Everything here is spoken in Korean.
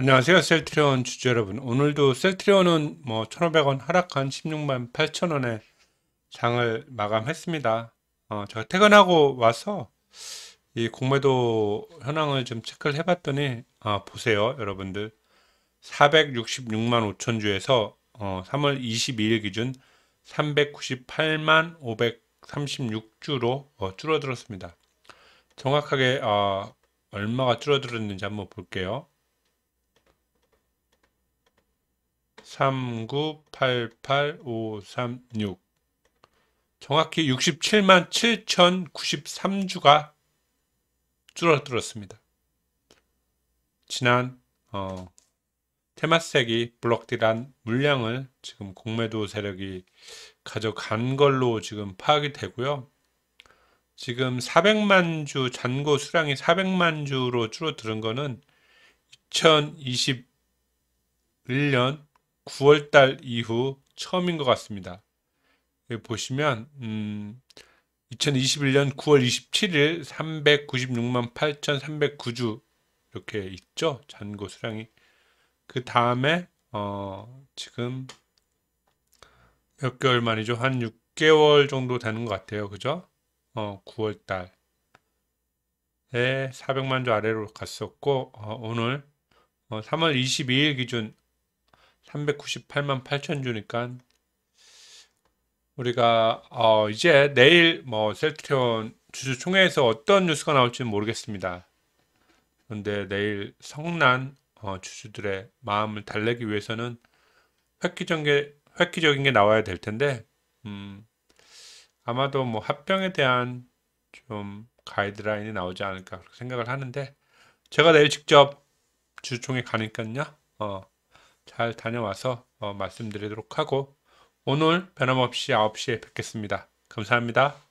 안녕하세요. 셀트리온 주주 여러분. 오늘도 셀트리온은 뭐 1,500원 하락한 16만 8천원에 장을 마감했습니다. 어, 제가 퇴근하고 와서 이 공매도 현황을 좀 체크를 해봤더니 아, 보세요 여러분들 466만 5천 주에서 어, 3월 22일 기준 398만 536주로 어, 줄어들었습니다. 정확하게 어, 얼마가 줄어들었는지 한번 볼게요. 39885536 정확히 67만 7093주가 줄어들었습니다. 지난 어, 테마색이 블록딜한 물량을 지금 공매도 세력이 가져간 걸로 지금 파악이 되고요. 지금 400만 주 잔고 수량이 400만 주로 줄어드는 것은 2021년 9월달 이후 처음인 것 같습니다. 보시면 음, 2021년 9월 27일 396만 8,309주 이렇게 있죠. 잔고 수량이. 그 다음에 어, 지금 몇 개월 만이죠? 한 6개월 정도 되는 것 같아요. 그죠? 어, 9월 달에 400만 주 아래로 갔었고 어, 오늘 어, 3월 22일 기준 398만 8천 주니까 우리가 어 이제 내일 뭐 셀트리온 주주총회에서 어떤 뉴스가 나올지는 모르겠습니다. 그런데 내일 성난 어 주주들의 마음을 달래기 위해서는 획기적인 게, 획기적인 게 나와야 될 텐데 음 아마도 뭐 합병에 대한 좀 가이드라인이 나오지 않을까 생각을 하는데 제가 내일 직접 주주총회 가니까요. 어잘 다녀와서 어, 말씀드리도록 하고 오늘 변함없이 9시에 뵙겠습니다. 감사합니다.